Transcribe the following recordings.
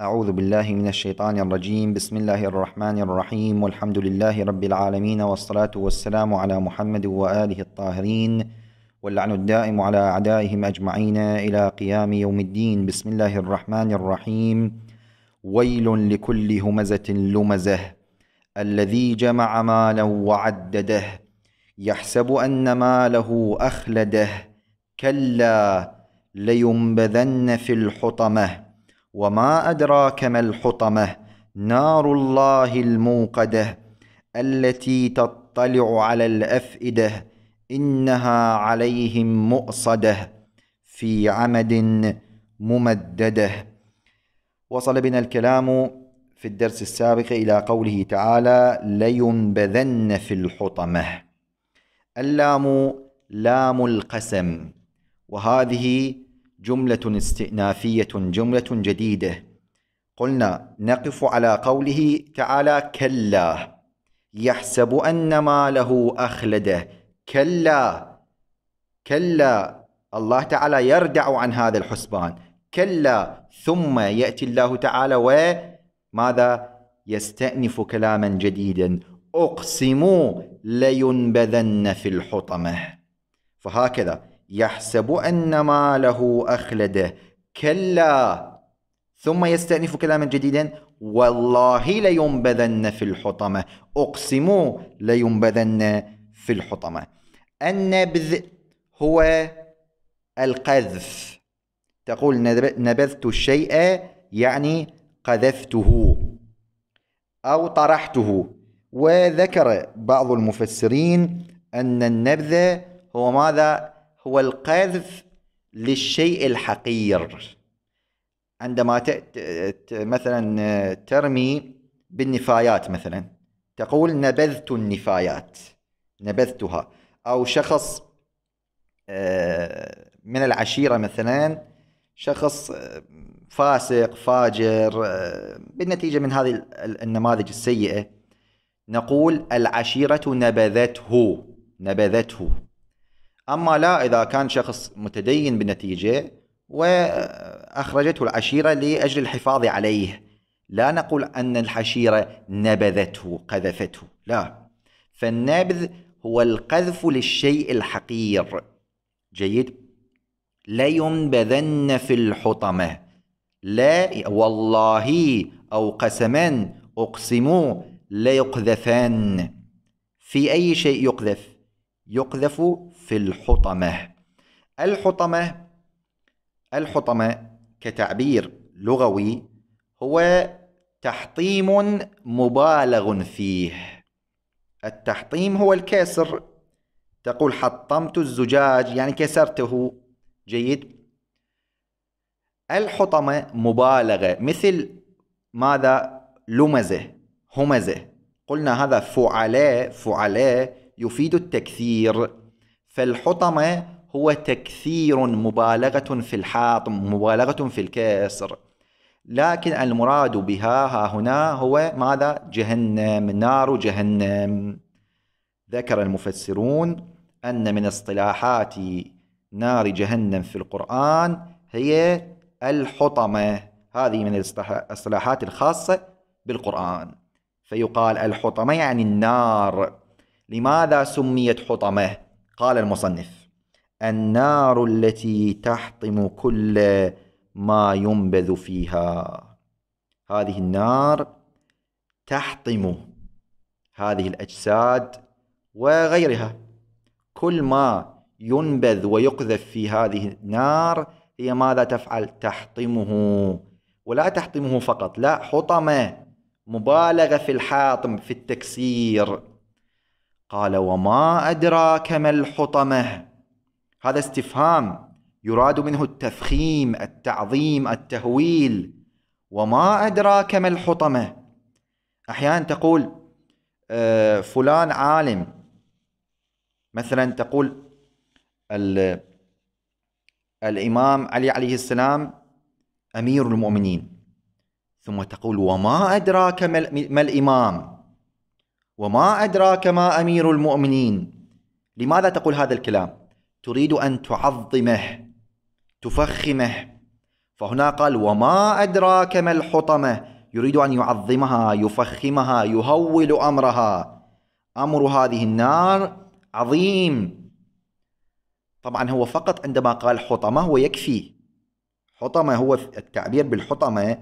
أعوذ بالله من الشيطان الرجيم بسم الله الرحمن الرحيم والحمد لله رب العالمين والصلاة والسلام على محمد وآله الطاهرين واللعن الدائم على أعدائهم أجمعين إلى قيام يوم الدين بسم الله الرحمن الرحيم ويل لكل همزة لمزة الذي جمع مالا وعدده يحسب أن ماله أخلده كلا لينبذن في الحطمة وما أدراك ما الحطمة نار الله الموقدة التي تطلع على الأفئدة إنها عليهم مؤصدة في عمد ممددة وصل بنا الكلام في الدرس السابق إلى قوله تعالى لينبذن في الحطمة اللام لام القسم وهذه جملة استئنافية جملة جديدة قلنا نقف على قوله تعالى كلا يحسب أن ماله أخلده كلا كلا الله تعالى يردع عن هذا الحسبان كلا ثم يأتي الله تعالى وماذا يستأنف كلاما جديدا أقسم لينبذن في الحطمة فهكذا يحسب أن ماله أخلده كلا ثم يستأنف كلاما جديدا والله لينبذن في الحطمة أقسم لينبذن في الحطمة النبذ هو القذف تقول نبذت الشيء يعني قذفته أو طرحته وذكر بعض المفسرين أن النبذ هو ماذا هو القذف للشيء الحقير عندما مثلا ترمي بالنفايات مثلا تقول نبذت النفايات نبذتها أو شخص آه، من العشيرة مثلا شخص آه، فاسق فاجر آه، بالنتيجة من هذه النماذج السيئة نقول العشيرة نبذته نبذته أما لا إذا كان شخص متدين بالنتيجة وأخرجته العشيرة لأجل الحفاظ عليه لا نقول أن الحشيرة نبذته قذفته لا فالنبذ هو القذف للشيء الحقير جيد لينبذن في الحطمة لا والله أو قسما اقسم ليقذفان في أي شيء يقذف يقذف في الحطمة الحطمة الحطمة كتعبير لغوي هو تحطيم مبالغ فيه التحطيم هو الكسر تقول حطمت الزجاج يعني كسرته جيد الحطمة مبالغة مثل ماذا لمزه همزه قلنا هذا فعلاء فعلاء يفيد التكثير فالحطمة هو تكثير مبالغة في الحاطم مبالغة في الكسر لكن المراد بها ها هنا هو ماذا جهنم نار جهنم ذكر المفسرون أن من اصطلاحات نار جهنم في القرآن هي الحطمة هذه من الاصطلاحات الخاصة بالقرآن فيقال الحطمة يعني النار لماذا سميت حطمة؟ قال المصنف النار التي تحطم كل ما ينبذ فيها هذه النار تحطم هذه الأجساد وغيرها كل ما ينبذ ويقذف في هذه النار هي ماذا تفعل تحطمه ولا تحطمه فقط لا حطمه مبالغة في الحاطم في التكسير قال وما أدراك ما الحطمة هذا استفهام يراد منه التفخيم التعظيم التهويل وما أدراك ما الحطمة أحيانا تقول آه، فلان عالم مثلا تقول الإمام علي عليه السلام أمير المؤمنين ثم تقول وما أدراك ما الإمام وما أدراك ما أمير المؤمنين لماذا تقول هذا الكلام؟ تريد أن تعظمه تفخمه فهنا قال وما أدراك ما الحطمة يريد أن يعظمها يفخمها يهول أمرها أمر هذه النار عظيم طبعا هو فقط عندما قال حطمة هو يكفي حطمة هو التعبير بالحطمة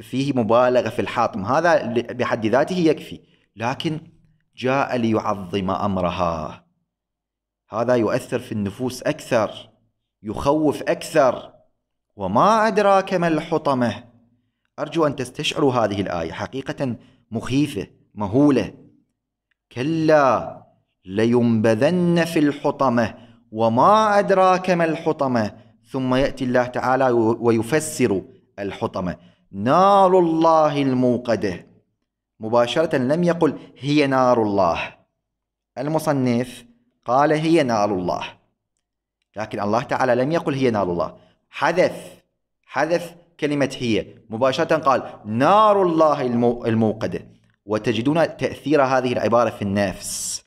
فيه مبالغة في الحاطم هذا بحد ذاته يكفي لكن جاء ليعظم امرها هذا يؤثر في النفوس اكثر يخوف اكثر وما ادراك ما الحطمه ارجو ان تستشعروا هذه الايه حقيقه مخيفه مهوله كلا لينبذن في الحطمه وما ادراك ما الحطمه ثم ياتي الله تعالى ويفسر الحطمه نار الله الموقده مباشرة لم يقل هي نار الله المصنف قال هي نار الله لكن الله تعالى لم يقل هي نار الله حدث حدث كلمة هي مباشرة قال نار الله الموقدة وتجدون تأثير هذه العبارة في النفس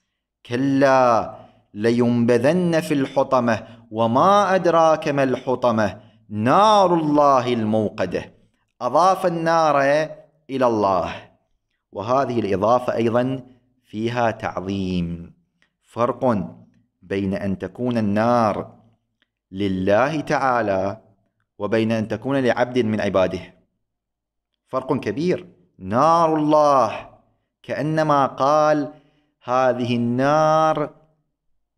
كلا لينبذن في الحطمة وما أدراك ما الحطمة نار الله الموقدة أضاف النار إلى الله وهذه الإضافة أيضا فيها تعظيم فرق بين أن تكون النار لله تعالى وبين أن تكون لعبد من عباده فرق كبير نار الله كأنما قال هذه النار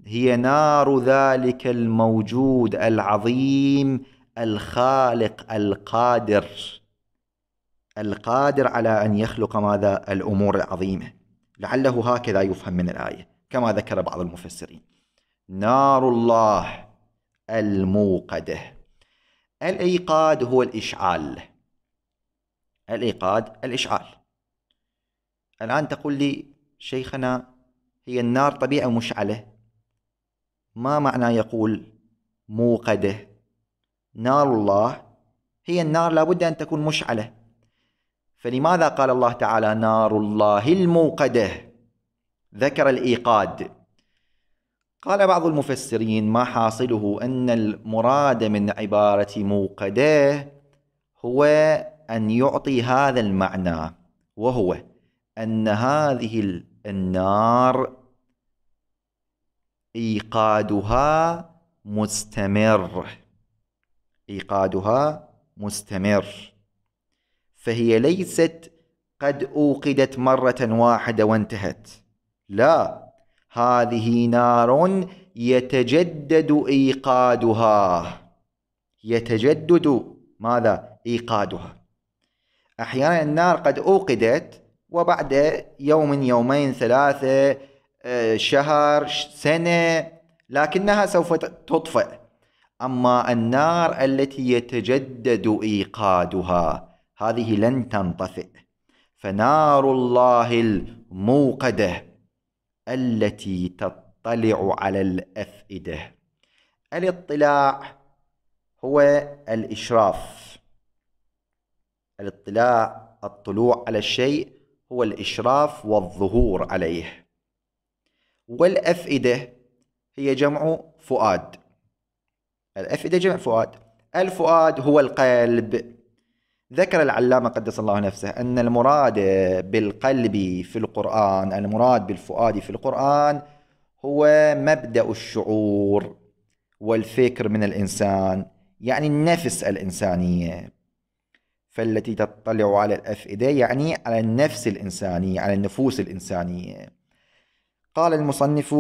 هي نار ذلك الموجود العظيم الخالق القادر القادر على أن يخلق ماذا الأمور العظيمة لعله هكذا يفهم من الآية كما ذكر بعض المفسرين نار الله الموقدة الإيقاد هو الإشعال الإيقاد الإشعال الآن تقول لي شيخنا هي النار طبيعة مشعلة ما معنى يقول موقدة نار الله هي النار لابد أن تكون مشعلة فلماذا قال الله تعالى نار الله الموقده ذكر الايقاد قال بعض المفسرين ما حاصله ان المراد من عباره موقده هو ان يعطي هذا المعنى وهو ان هذه النار ايقادها مستمر ايقادها مستمر فهي ليست قد اوقدت مره واحده وانتهت لا هذه نار يتجدد ايقادها يتجدد ماذا ايقادها احيانا النار قد اوقدت وبعد يوم يومين ثلاثه آه، شهر سنه لكنها سوف تطفئ اما النار التي يتجدد ايقادها هذه لن تنطفئ فنار الله الموقده التي تطلع على الافئده الاطلاع هو الاشراف الاطلاع الطلوع على الشيء هو الاشراف والظهور عليه والافئده هي جمع فؤاد الافئده جمع فؤاد الفؤاد هو القلب ذكر العلامة قدس الله نفسه أن المراد بالقلب في القرآن المراد بالفؤاد في القرآن هو مبدأ الشعور والفكر من الإنسان يعني النفس الإنسانية فالتي تطلع على الأفئدة يعني على النفس الإنسانية على النفوس الإنسانية قال المصنف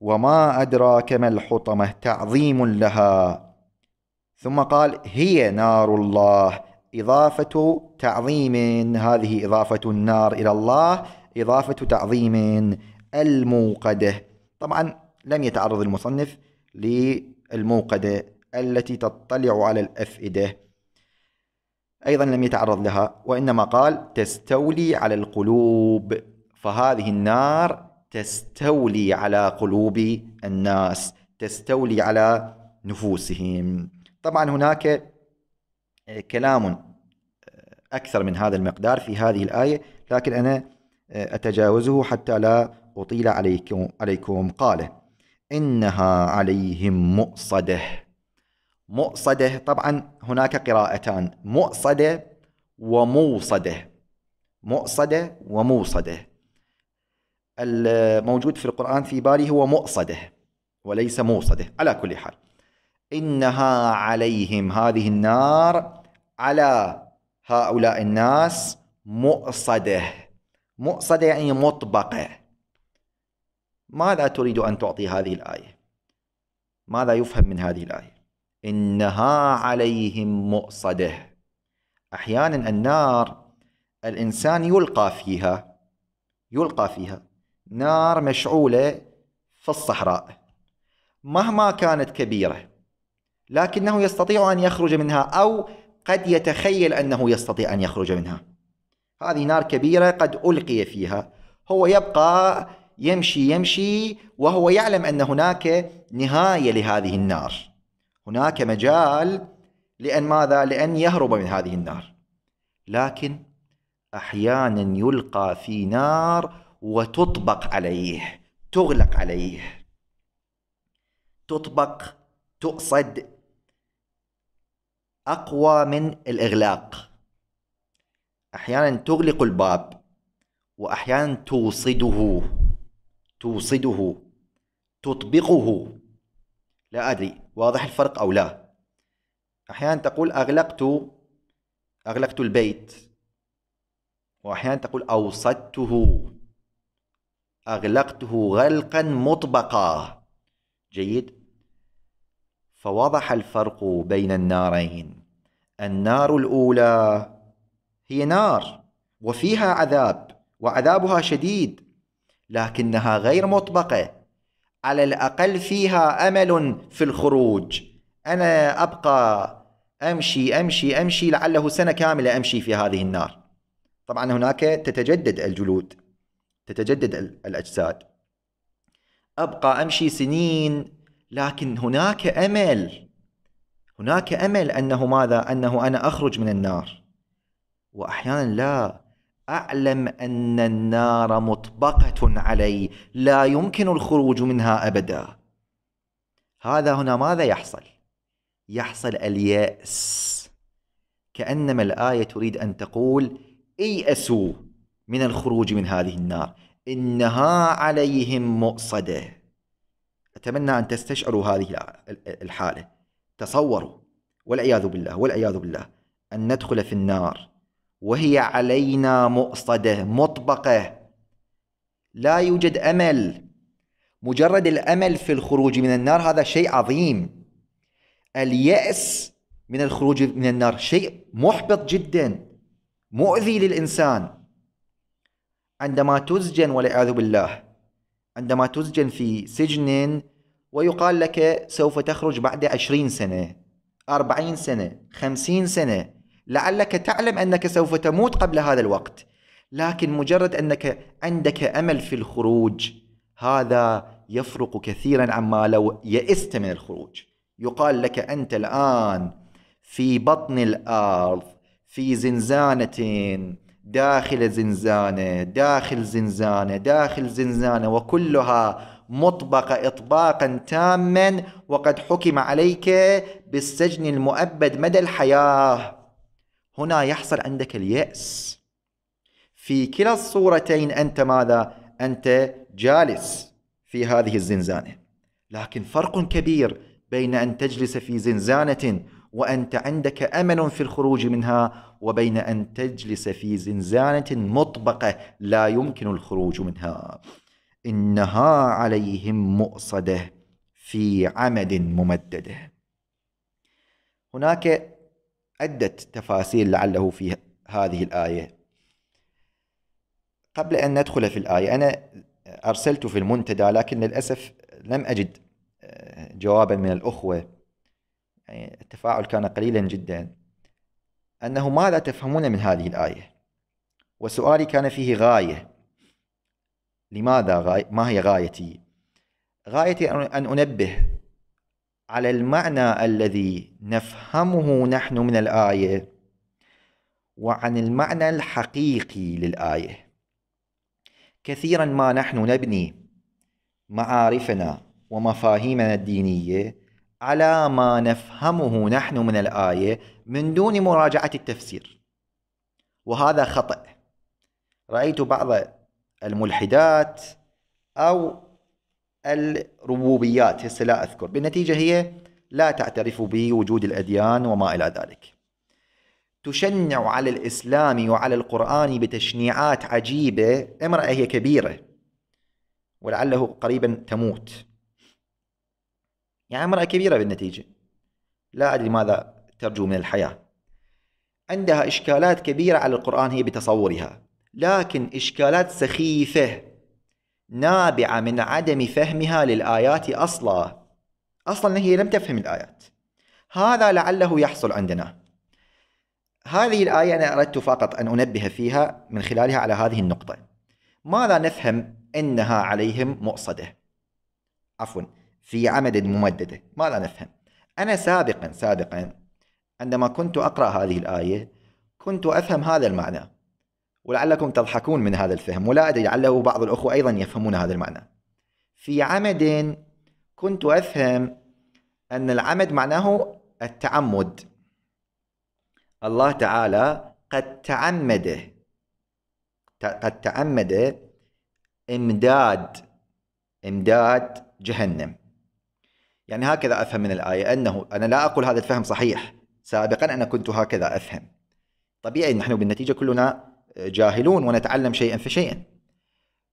وما أدراك ما الحطمة تعظيم لها ثم قال هي نار الله إضافة تعظيم هذه إضافة النار إلى الله إضافة تعظيم الموقدة طبعا لم يتعرض المصنف للموقدة التي تطلع على الأفئدة أيضا لم يتعرض لها وإنما قال تستولي على القلوب فهذه النار تستولي على قلوب الناس تستولي على نفوسهم طبعا هناك كلام آه، أكثر من هذا المقدار في هذه الآية لكن أنا آه، أتجاوزه حتى لا أطيل عليكم, عليكم قال إنها عليهم مؤصدة مؤصدة طبعا هناك قراءتان مؤصدة وموصدة مؤصدة وموصدة الموجود في القرآن في بالي هو مؤصدة وليس موصدة على كل حال إنها عليهم هذه النار على هؤلاء الناس مؤصده مؤصده يعني مطبقه ماذا تريد ان تعطي هذه الايه ماذا يفهم من هذه الايه انها عليهم مؤصده احيانا النار الانسان يلقى فيها يلقى فيها نار مشعوله في الصحراء مهما كانت كبيره لكنه يستطيع ان يخرج منها او قد يتخيل أنه يستطيع أن يخرج منها هذه نار كبيرة قد ألقي فيها هو يبقى يمشي يمشي وهو يعلم أن هناك نهاية لهذه النار هناك مجال لأن ماذا؟ لأن يهرب من هذه النار لكن أحيانا يلقى في نار وتطبق عليه تغلق عليه تطبق تؤصد أقوى من الإغلاق أحيانا تغلق الباب وأحيانا توصده توصده تطبقه لا أدري واضح الفرق أو لا أحيانا تقول أغلقت أغلقت البيت وأحيانا تقول أوصدته أغلقته غلقا مطبقا جيد فوضح الفرق بين النارين النار الأولى هي نار وفيها عذاب وعذابها شديد لكنها غير مطبقة على الأقل فيها أمل في الخروج أنا أبقى أمشي أمشي أمشي لعله سنة كاملة أمشي في هذه النار طبعا هناك تتجدد الجلود تتجدد الأجساد أبقى أمشي سنين لكن هناك أمل هناك امل انه ماذا؟ انه انا اخرج من النار. واحيانا لا اعلم ان النار مطبقه علي، لا يمكن الخروج منها ابدا. هذا هنا ماذا يحصل؟ يحصل الياس. كانما الايه تريد ان تقول: ايأسوا من الخروج من هذه النار، انها عليهم مؤصده. اتمنى ان تستشعروا هذه الحاله. تصوروا والعياذ بالله والعياذ بالله أن ندخل في النار وهي علينا مؤصدة مطبقة لا يوجد أمل مجرد الأمل في الخروج من النار هذا شيء عظيم اليأس من الخروج من النار شيء محبط جدا مؤذي للإنسان عندما تسجن والعياذ بالله عندما تسجن في سجن ويقال لك سوف تخرج بعد عشرين سنة أربعين سنة خمسين سنة لعلك تعلم أنك سوف تموت قبل هذا الوقت لكن مجرد أنك عندك أمل في الخروج هذا يفرق كثيرا عما لو يئست من الخروج يقال لك أنت الآن في بطن الأرض في زنزانة داخل زنزانة داخل زنزانة داخل زنزانة وكلها مطبقة إطباقا تاما وقد حكم عليك بالسجن المؤبد مدى الحياة هنا يحصل عندك اليأس في كلا الصورتين أنت ماذا؟ أنت جالس في هذه الزنزانة لكن فرق كبير بين أن تجلس في زنزانة وأنت عندك أمل في الخروج منها وبين أن تجلس في زنزانة مطبقة لا يمكن الخروج منها إنها عليهم مؤصدة في عمد ممدده هناك عدة تفاسير لعله في هذه الآية قبل أن ندخل في الآية أنا أرسلت في المنتدى لكن للأسف لم أجد آه، جوابا من الأخوة يعني التفاعل كان قليلا جدا أنه ماذا تفهمون من هذه الآية وسؤالي كان فيه غاية لماذا غاي... ما هي غايتي؟ غايتي أن أنبه على المعنى الذي نفهمه نحن من الآية وعن المعنى الحقيقي للآية كثيرا ما نحن نبني معارفنا ومفاهيمنا الدينية على ما نفهمه نحن من الآية من دون مراجعة التفسير وهذا خطأ رأيت بعض الملحدات أو الربوبيات هسه لا أذكر بالنتيجة هي لا تعترف بوجود الأديان وما إلى ذلك تشنع على الإسلام وعلى القرآن بتشنيعات عجيبة امرأة هي كبيرة ولعله قريبا تموت يعني امرأة كبيرة بالنتيجة لا أدري ماذا ترجو من الحياة عندها إشكالات كبيرة على القرآن هي بتصورها لكن إشكالات سخيفة نابعة من عدم فهمها للآيات أصلا أصلا هي لم تفهم الآيات هذا لعله يحصل عندنا هذه الآية أنا أردت فقط أن أنبه فيها من خلالها على هذه النقطة ماذا نفهم إنها عليهم مؤصدة عفوا في عمد ممددة ماذا نفهم أنا سابقا سابقا عندما كنت أقرأ هذه الآية كنت أفهم هذا المعنى ولعلكم تضحكون من هذا الفهم ولا أدري لعله بعض الأخوة أيضا يفهمون هذا المعنى في عمد كنت أفهم أن العمد معناه التعمد الله تعالى قد تعمد قد تعمد إمداد إمداد جهنم يعني هكذا أفهم من الآية أنه أنا لا أقول هذا الفهم صحيح سابقا أنا كنت هكذا أفهم طبيعي نحن بالنتيجة كلنا جاهلون ونتعلم شيئا فشيئا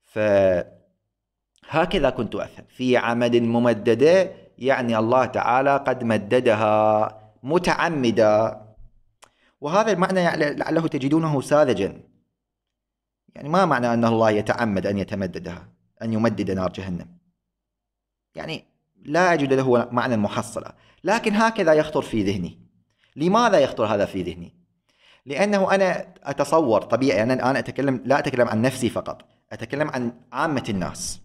فهكذا كنت أفهم في عمد ممددة يعني الله تعالى قد مددها متعمدا وهذا المعنى يعني لعله تجدونه ساذجا يعني ما معنى أن الله يتعمد أن يتمددها أن يمدد نار جهنم يعني لا أجد له معنى محصلة لكن هكذا يخطر في ذهني لماذا يخطر هذا في ذهني لانه انا اتصور طبيعي انا انا اتكلم لا اتكلم عن نفسي فقط اتكلم عن عامه الناس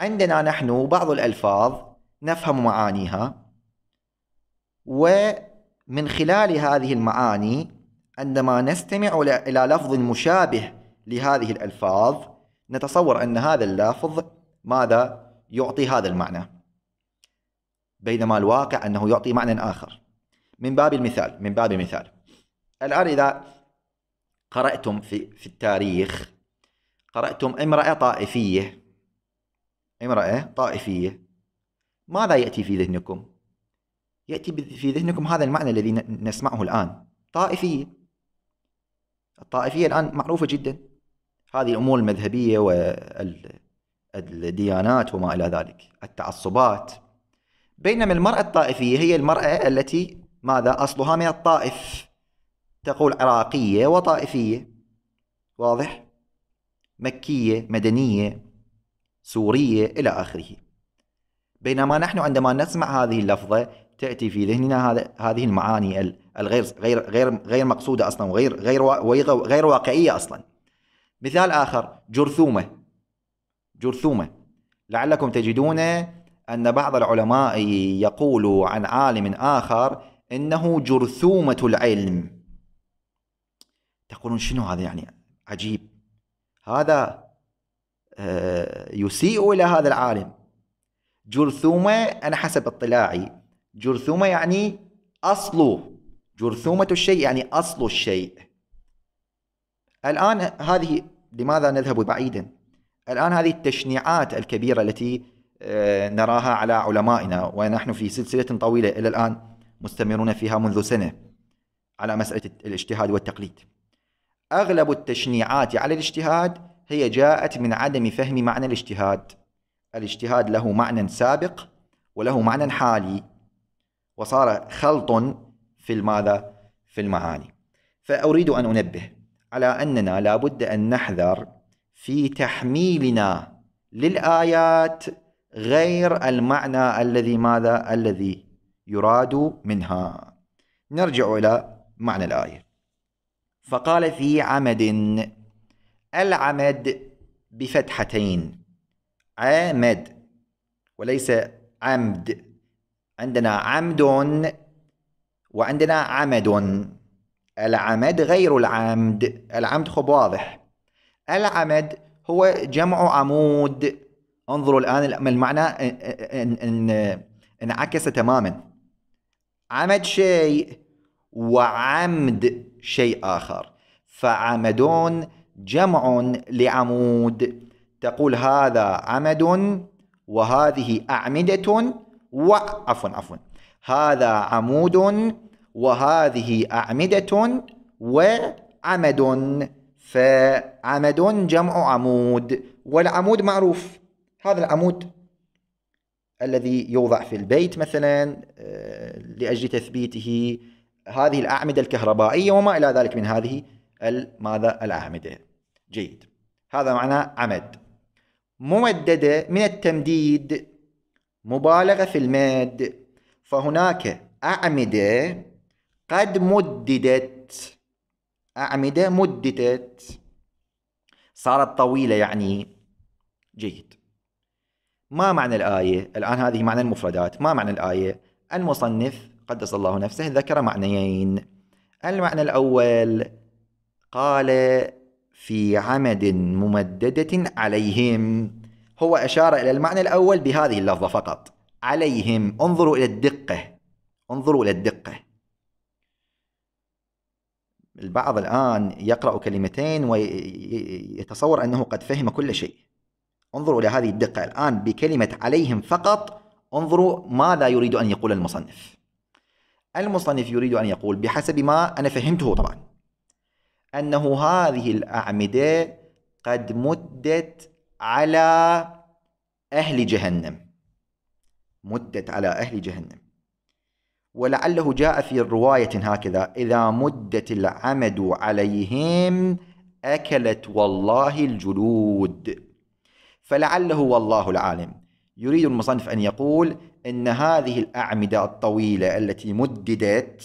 عندنا نحن بعض الالفاظ نفهم معانيها ومن خلال هذه المعاني عندما نستمع الى لفظ مشابه لهذه الالفاظ نتصور ان هذا اللفظ ماذا يعطي هذا المعنى بينما الواقع انه يعطي معنى اخر من باب المثال من باب المثال الآن إذا قرأتم في, في التاريخ قرأتم امرأة طائفية امرأة طائفية ماذا يأتي في ذهنكم؟ يأتي في ذهنكم هذا المعنى الذي نسمعه الآن طائفية الطائفية الآن معروفة جدا هذه الأمور المذهبية والديانات وما إلى ذلك التعصبات بينما المرأة الطائفية هي المرأة التي ماذا أصلها من الطائف تقول عراقية وطائفية واضح؟ مكية مدنية سورية إلى آخره بينما نحن عندما نسمع هذه اللفظة تأتي في ذهننا هذا هذه المعاني الغير غير غير غير مقصودة أصلا وغير غير غير واقعية أصلا مثال آخر جرثومة جرثومة لعلكم تجدون أن بعض العلماء يقول عن عالم آخر إنه جرثومة العلم تقولون شنو هذا يعني عجيب هذا آه، يسيء إلى هذا العالم جرثومة أنا حسب اطلاعي جرثومة يعني أصل جرثومة الشيء يعني أصل الشيء الآن هذه لماذا نذهب بعيدا الآن هذه التشنيعات الكبيرة التي آه، نراها على علمائنا ونحن في سلسلة طويلة إلى الآن مستمرون فيها منذ سنة على مسألة الاجتهاد والتقليد أغلب التشنيعات على الاجتهاد هي جاءت من عدم فهم معنى الاجتهاد الاجتهاد له معنى سابق وله معنى حالي وصار خلط في الماذا في المعاني فأريد أن أنبه على أننا لابد أن نحذر في تحميلنا للآيات غير المعنى الذي ماذا الذي يراد منها نرجع إلى معنى الآية فقال في عمد العمد بفتحتين عامد وليس عمد عندنا عمد وعندنا عمد العمد غير العمد العمد خب واضح العمد هو جمع عمود انظروا الآن المعنى انعكس تماما عمد شيء وعمد شيء آخر فعمدون جمع لعمود تقول هذا عمد وهذه أعمدة وعفوا عفوا هذا عمود وهذه أعمدة وعمد فعمد جمع عمود والعمود معروف هذا العمود الذي يوضع في البيت مثلا آه، لأجل تثبيته هذه الأعمدة الكهربائية وما إلى ذلك من هذه ماذا الأعمدة جيد هذا معنى عمد ممددة من التمديد مبالغة في المد فهناك أعمدة قد مددت أعمدة مددت صارت طويلة يعني جيد ما معنى الآية؟ الآن هذه معنى المفردات ما معنى الآية؟ المصنف قدس الله نفسه ذكر معنيين المعنى الأول قال في عمد ممددة عليهم هو أشار إلى المعنى الأول بهذه اللفظة فقط عليهم انظروا إلى الدقة انظروا إلى الدقة البعض الآن يقرأ كلمتين ويتصور أنه قد فهم كل شيء انظروا إلى هذه الدقة الآن بكلمة عليهم فقط انظروا ماذا يريد أن يقول المصنف المصنف يريد أن يقول بحسب ما أنا فهمته طبعا أنه هذه الأعمدة قد مدت على أهل جهنم مدت على أهل جهنم ولعله جاء في رواية هكذا إذا مدت العمد عليهم أكلت والله الجلود فلعله والله العالم يريد المصنف أن يقول أن هذه الأعمدة الطويلة التي مددت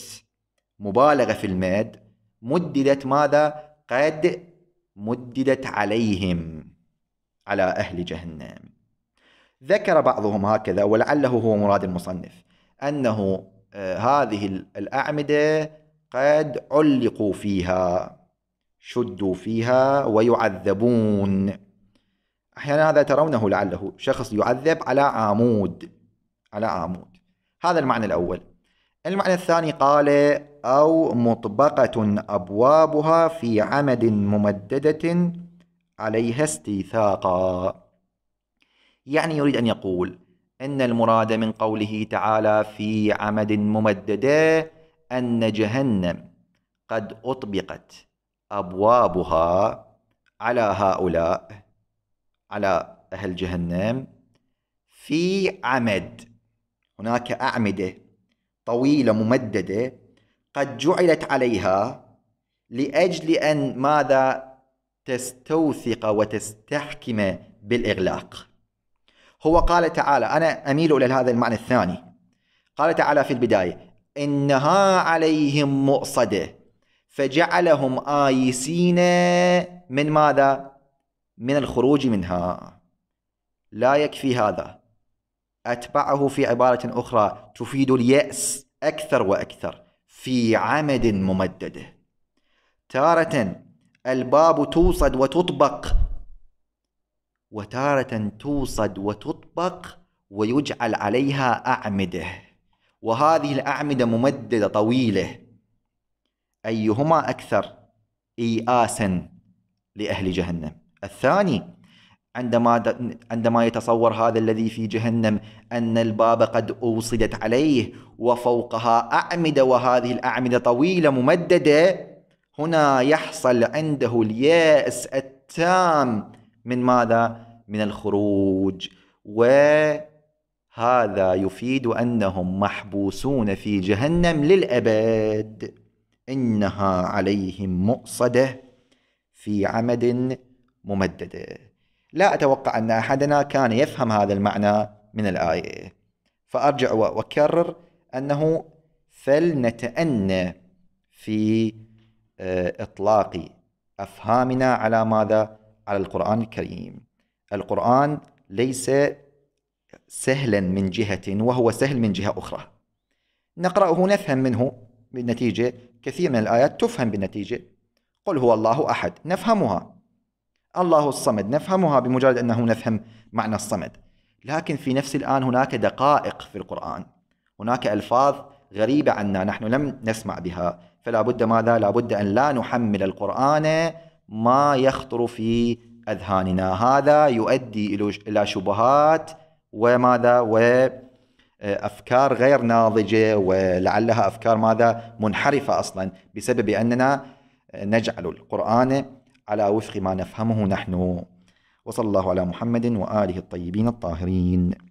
مبالغة في المد مددت ماذا؟ قد مددت عليهم على أهل جهنم ذكر بعضهم هكذا ولعله هو مراد المصنف أنه آه، هذه الأعمدة قد علقوا فيها شدوا فيها ويعذبون أحيانا هذا ترونه لعله شخص يعذب على عمود على عمود هذا المعنى الأول المعنى الثاني قال أو مطبقة أبوابها في عمد ممددة عليها استيثاقا يعني يريد أن يقول أن المراد من قوله تعالى في عمد ممددة أن جهنم قد أطبقت أبوابها على هؤلاء على أهل جهنم في عمد هناك أعمدة طويلة ممددة قد جعلت عليها لأجل أن ماذا تستوثق وتستحكم بالإغلاق هو قال تعالى أنا أميل إلى هذا المعنى الثاني قال تعالى في البداية إنها عليهم مؤصدة فجعلهم آيسين من ماذا؟ من الخروج منها لا يكفي هذا أتبعه في عبارة أخرى تفيد اليأس أكثر وأكثر في عمد ممدده تارة الباب توصد وتطبق وتارة توصد وتطبق ويجعل عليها أعمده وهذه الأعمدة ممددة طويلة أيهما أكثر إيئاسا لأهل جهنم الثاني عندما عندما يتصور هذا الذي في جهنم أن الباب قد أوصدت عليه وفوقها أعمدة وهذه الأعمدة طويلة ممددة هنا يحصل عنده اليأس التام من ماذا؟ من الخروج وهذا يفيد أنهم محبوسون في جهنم للأبد إنها عليهم مؤصدة في عمد ممدده لا اتوقع ان احدنا كان يفهم هذا المعنى من الايه فارجع واكرر انه فلنتأنى في آه، اطلاق افهامنا على ماذا؟ على القران الكريم. القران ليس سهلا من جهه وهو سهل من جهه اخرى. نقراه نفهم منه بالنتيجه كثير من الايات تفهم بالنتيجه. قل هو الله احد نفهمها الله الصمد نفهمها بمجرد أنه نفهم معنى الصمد لكن في نفس الآن هناك دقائق في القرآن هناك ألفاظ غريبة عنا نحن لم نسمع بها فلا بد ماذا لا بد أن لا نحمل القرآن ما يخطر في أذهاننا هذا يؤدي إلى شبهات وماذا وأفكار غير ناضجة ولعلها أفكار ماذا منحرفة أصلا بسبب أننا نجعل القرآن على وفق ما نفهمه نحن وصلى الله على محمد وآله الطيبين الطاهرين